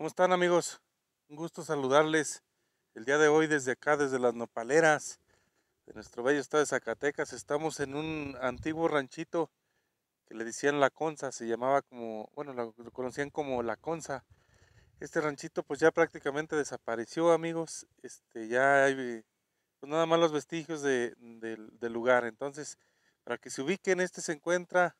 ¿Cómo están amigos? Un gusto saludarles el día de hoy desde acá, desde las nopaleras de nuestro bello estado de Zacatecas. Estamos en un antiguo ranchito que le decían La Conza, se llamaba como, bueno, lo, conocían como La Conza. Este ranchito pues ya prácticamente desapareció amigos, este, ya hay pues, nada más los vestigios del lugar. Entonces, para que se ubiquen, este se encuentra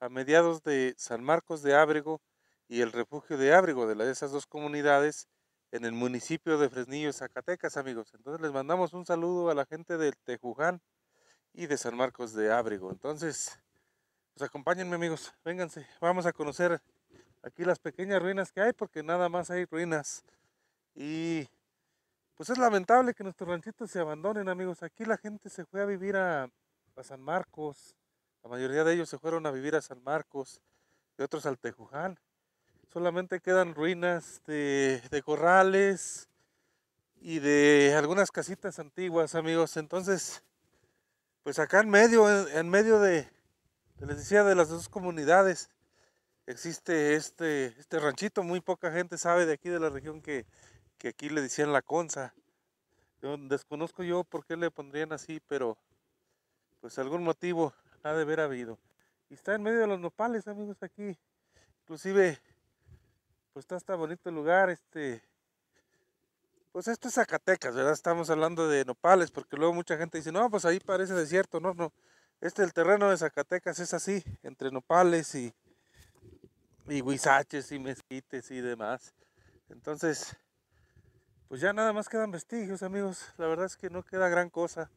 a mediados de San Marcos de Ábrego, y el refugio de Ábrigo de, esas dos comunidades en el municipio de Fresnillo, Zacatecas, amigos. Entonces les mandamos un saludo a la gente del Tejuján y de San Marcos de Ábrigo. Entonces, pues acompáñenme amigos, vénganse, vamos a conocer aquí las pequeñas ruinas que hay porque nada más hay ruinas. Y pues es lamentable que nuestros ranchitos se abandonen amigos. Aquí la gente se fue a vivir a, a San Marcos, la mayoría de ellos se fueron a vivir a San Marcos y otros al Tejuján solamente quedan ruinas de, corrales y de algunas casitas antiguas, amigos. Entonces, pues acá en medio, en, medio de, les decía, de las dos comunidades, existe este, este ranchito. Muy poca gente sabe de aquí, de la región que, aquí le decían la conza. desconozco yo por qué le pondrían así, pero pues algún motivo ha de haber habido. Y está en medio de los nopales, amigos, aquí. Inclusive pues está hasta bonito lugar, este, pues esto es Zacatecas, ¿verdad? Estamos hablando de nopales, porque luego mucha gente dice, no, pues ahí parece desierto, no, no, este el terreno de Zacatecas es así, entre nopales y, y huizaches y mezquites y demás. Entonces, pues ya nada más quedan vestigios, amigos. La verdad es que no queda gran cosa.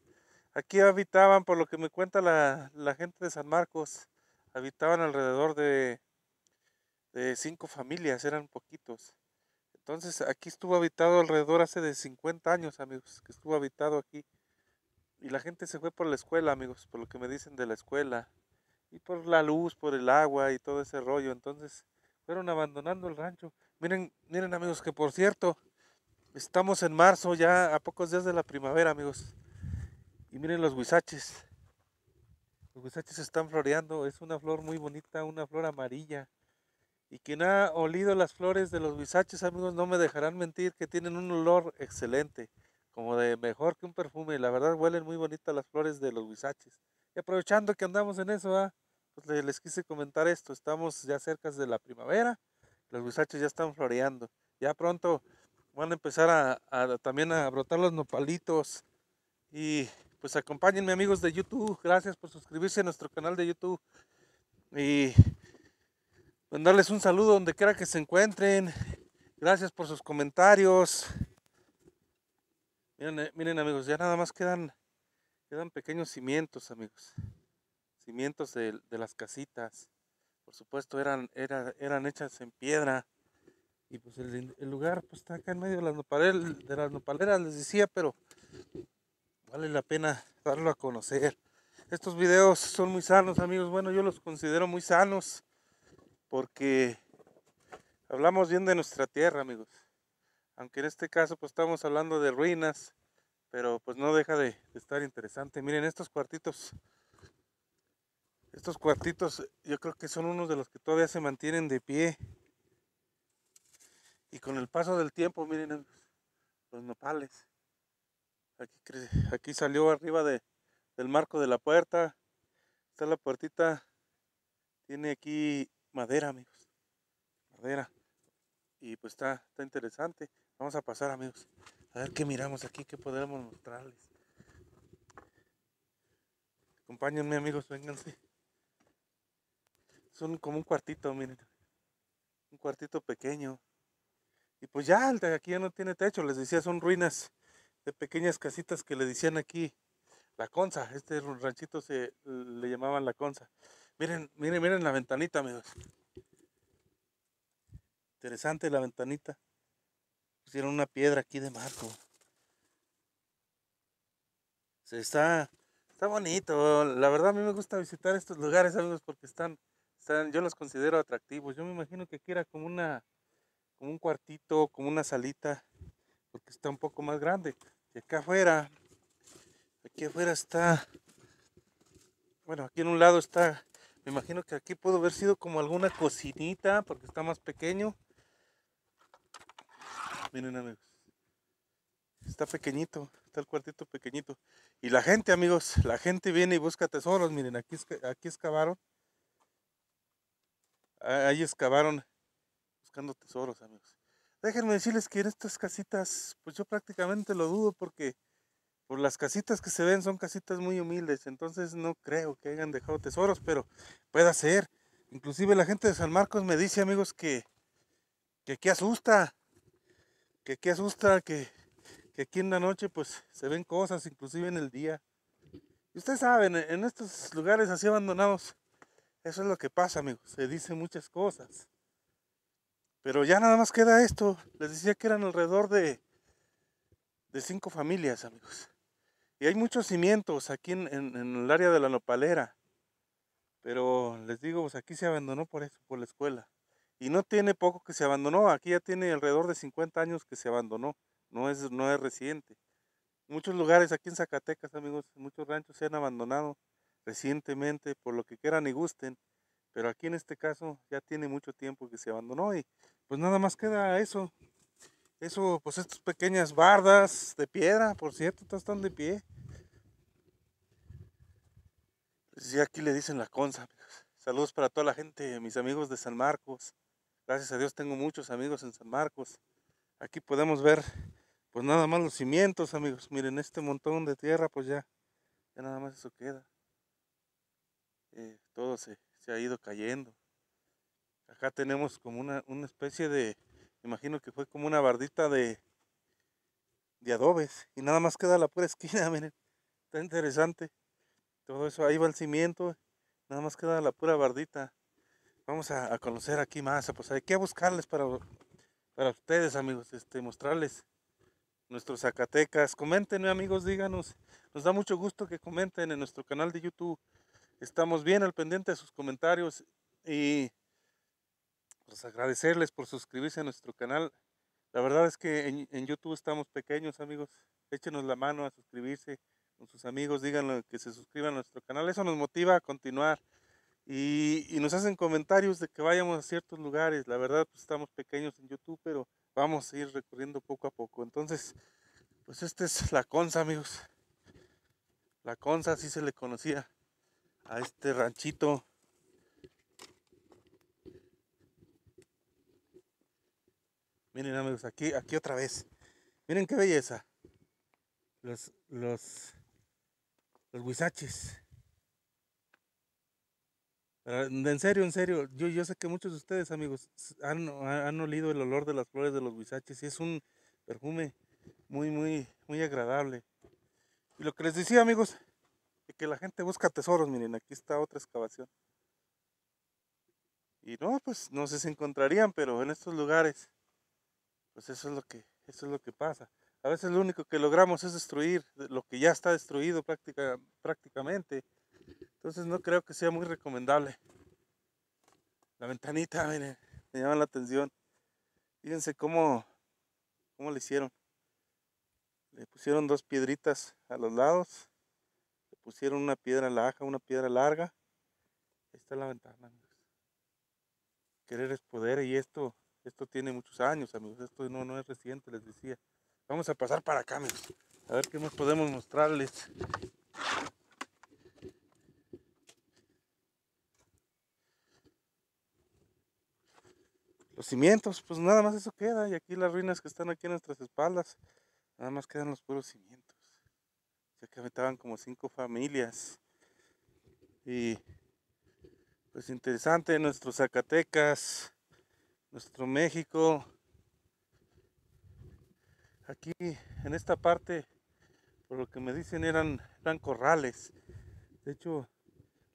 Aquí habitaban, por lo que me cuenta la gente de San Marcos, habitaban alrededor de de cinco familias, eran poquitos. Entonces aquí estuvo habitado alrededor hace de 50 años, amigos, que estuvo habitado aquí. Y la gente se fue por la escuela, amigos, por lo que me dicen de la escuela. Y por la luz, por el agua y todo ese rollo. Entonces fueron abandonando el rancho. Miren, miren amigos, que por cierto, estamos en marzo ya a pocos días de la primavera, amigos. Y miren los huizaches. Los huizaches están floreando. Es una flor muy bonita, una flor amarilla. Y quien ha olido las flores de los huizaches, amigos, no me dejarán mentir que tienen un olor excelente, como de mejor que un perfume. La verdad huelen muy bonitas las flores de los huizaches. Y aprovechando que andamos en eso, ah, pues les, quise comentar esto. Estamos ya cerca de la primavera, los huizaches ya están floreando. Ya pronto van a empezar a, también a brotar los nopalitos. Y pues acompáñenme amigos de YouTube. Gracias por suscribirse a nuestro canal de YouTube. Y darles un saludo donde quiera que se encuentren. Gracias por sus comentarios. Miren, eh, amigos, ya nada más quedan, quedan pequeños cimientos, amigos. Cimientos de, las casitas. Por supuesto, eran, eran hechas en piedra. Y pues el, lugar pues, está acá en medio de las, de las nopaleras, les decía, pero vale la pena darlo a conocer. Estos videos son muy sanos, amigos. Bueno, yo los considero muy sanos porque hablamos bien de nuestra tierra, amigos. Aunque en este caso pues estamos hablando de ruinas, pero pues no deja de, estar interesante. Miren estos cuartitos. Estos cuartitos yo creo que son unos de los que todavía se mantienen de pie. Y con el paso del tiempo, miren los nopales. Aquí, salió arriba del marco de la puerta. Está la puertita. Tiene aquí madera, amigos. Madera. Y pues está, interesante. Vamos a pasar, amigos. A ver qué miramos aquí, qué podemos mostrarles. Acompáñenme, amigos, vénganse. Son como un cuartito, miren. Un cuartito pequeño. Y pues ya, aquí ya no tiene techo. Les decía, son ruinas de pequeñas casitas que le decían aquí la conza. Este ranchito se le llamaban la conza. Miren, miren, miren la ventanita, amigos. Interesante la ventanita. Pusieron una piedra aquí de marco. Se está, está bonito. La verdad a mí me gusta visitar estos lugares, amigos, porque están, están, yo los considero atractivos. Yo me imagino que aquí era como una, como un cuartito, como una salita, porque está un poco más grande. Y acá afuera, aquí afuera está, bueno, aquí en un lado está me imagino que aquí pudo haber sido como alguna cocinita porque está más pequeño. Miren amigos. Está pequeñito, está el cuartito pequeñito. Y la gente, amigos, la gente viene y busca tesoros. Miren, aquí, aquí excavaron. Ahí excavaron buscando tesoros, amigos. Déjenme decirles que en estas casitas, pues yo prácticamente lo dudo porque las casitas que se ven son casitas muy humildes, entonces no creo que hayan dejado tesoros, pero puede ser. Inclusive la gente de San Marcos me dice, amigos, que, que aquí asusta, que aquí asusta, que, aquí en la noche pues se ven cosas, inclusive en el día. Y ustedes saben, en estos lugares así abandonados, eso es lo que pasa, amigos, se dicen muchas cosas. Pero ya nada más queda esto. Les decía que eran alrededor de, de cinco familias, amigos. Y hay muchos cimientos aquí en, el área de la nopalera. Pero les digo, pues aquí se abandonó por eso, por la escuela. Y no tiene poco que se abandonó, aquí ya tiene alrededor de 50 años que se abandonó, no es, no es reciente. Muchos lugares aquí en Zacatecas, amigos, muchos ranchos se han abandonado recientemente por lo que quieran y gusten, pero aquí en este caso ya tiene mucho tiempo que se abandonó y pues nada más queda eso, eso, pues estas pequeñas bardas de piedra, por cierto, están de pie. Y aquí le dicen la conza. Saludos para toda la gente, mis amigos de San Marcos. Gracias a Dios tengo muchos amigos en San Marcos. Aquí podemos ver, pues nada más los cimientos, amigos. Miren, este montón de tierra, pues ya, ya nada más eso queda. Eh, todo se, ha ido cayendo. Acá tenemos como una especie de, imagino que fue como una bardita de, de adobes. Y nada más queda la pura esquina, miren. Está interesante. Todo eso, ahí va el cimiento. Nada más queda la pura bardita. Vamos a, conocer aquí más. Pues hay que buscarles para, para ustedes, amigos. Este, mostrarles nuestros Zacatecas. Comenten, amigos, díganos. Nos da mucho gusto que comenten en nuestro canal de YouTube. Estamos bien al pendiente de sus comentarios. Y pues agradecerles por suscribirse a nuestro canal. La verdad es que en, YouTube estamos pequeños, amigos. Échenos la mano a suscribirse con sus amigos, Díganle que se suscriban a nuestro canal. Eso nos motiva a continuar. Y, y nos hacen comentarios de que vayamos a ciertos lugares. La verdad, pues estamos pequeños en YouTube, pero vamos a ir recorriendo poco a poco. Entonces, pues esta es la conza, amigos. La conza, así se le conocía a este ranchito Miren amigos, aquí, aquí otra vez. Miren qué belleza. Los, los, los huizaches. en serio, en serio, yo, yo sé que muchos de ustedes, amigos, han, han olido el olor de las flores de los huizaches y es un perfume muy, muy, muy agradable. Y lo que les decía, amigos, es que la gente busca tesoros. Miren, aquí está otra excavación. Y no, pues no sé si encontrarían, pero en estos lugares pues eso es lo que, eso es lo que pasa. A veces lo único que logramos es destruir lo que ya está destruido prácticamente. Entonces no creo que sea muy recomendable. La ventanita, miren, me llama la atención. Fíjense cómo, cómo le hicieron. Le pusieron dos piedritas a los lados. Le pusieron una piedra laja, una piedra larga. Esta es la ventana. Querer es poder y esto esto tiene muchos años, amigos. Esto no, no es reciente, les decía. Vamos a pasar para acá, amigos. A ver qué más podemos mostrarles. Los cimientos, pues nada más eso queda. Y aquí las ruinas que están aquí a nuestras espaldas. Nada más quedan los puros cimientos. Ya que habitaban como cinco familias. Y pues interesante, nuestros Zacatecas nuestro México. Aquí en esta parte, por lo que me dicen, eran, eran corrales. De hecho,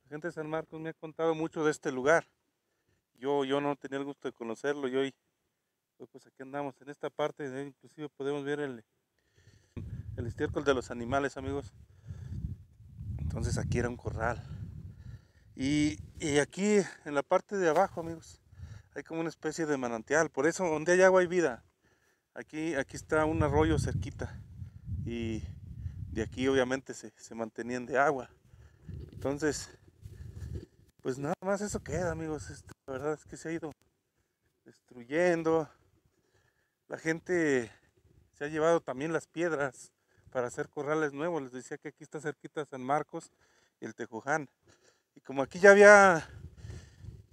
la gente de San Marcos me ha contado mucho de este lugar. Yo, yo no tenía el gusto de conocerlo y hoy, pues, pues aquí andamos. En esta parte, inclusive podemos ver el, estiércol de los animales, amigos. Entonces aquí era un corral. y aquí en la parte de abajo, amigos, hay como una especie de manantial. Por eso, donde hay agua hay vida. Aquí, aquí está un arroyo cerquita. Y de aquí obviamente se, mantenían de agua. Entonces, pues nada más eso queda, amigos. Este, la verdad es que se ha ido destruyendo. La gente se ha llevado también las piedras para hacer corrales nuevos. Les decía que aquí está cerquita San Marcos y el Tejuján. Y como aquí ya había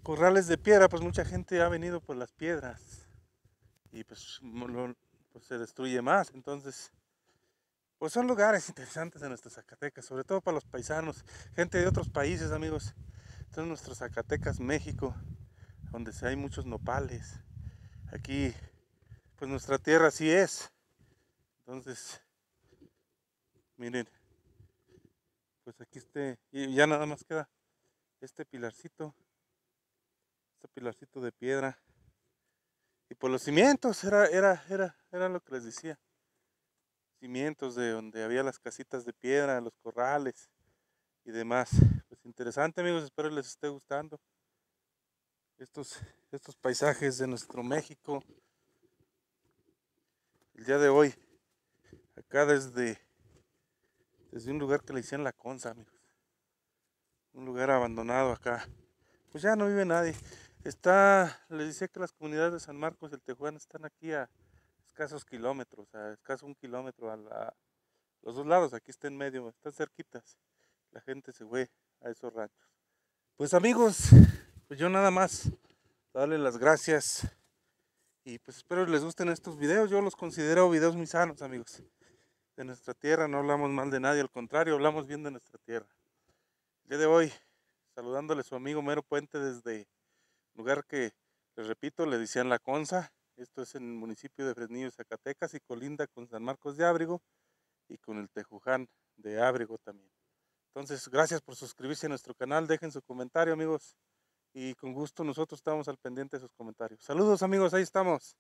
corrales de piedra, pues mucha gente ha venido por las piedras y pues, pues se destruye más. Entonces, pues son lugares interesantes en nuestras Zacatecas, sobre todo para los paisanos, gente de otros países, amigos. son nuestras Zacatecas, México, donde hay muchos nopales. Aquí, pues nuestra tierra así es. Entonces, miren, pues aquí este, y ya nada más queda este pilarcito este pilarcito de piedra. Y por pues los cimientos, era, era, era, era lo que les decía. Cimientos de donde había las casitas de piedra, los corrales y demás. Pues interesante amigos, espero les esté gustando estos, estos paisajes de nuestro México. El día de hoy, acá desde, desde un lugar que le hicieron la conza, amigos. Un lugar abandonado acá. Pues ya no vive nadie. Está, les decía que las comunidades de San Marcos y el Tejuán están aquí a escasos kilómetros, a escaso un kilómetro a, los dos lados, aquí está en medio, están cerquitas. La gente se fue a esos ranchos. Pues amigos, pues yo nada más darle las gracias y pues espero les gusten estos videos. Yo los considero videos muy sanos, amigos. De nuestra tierra no hablamos mal de nadie, al contrario, hablamos bien de nuestra tierra. El día de hoy, saludándole a su amigo Mero Puente desde lugar que, les repito, le decían La Conza. Esto es en el municipio de Fresnillo, Zacatecas, y colinda con San Marcos de Ábrigo y con el Tejuján de Ábrigo también. Entonces, gracias por suscribirse a nuestro canal, dejen su comentario, amigos, y con gusto nosotros estamos al pendiente de sus comentarios. Saludos, amigos, ahí estamos.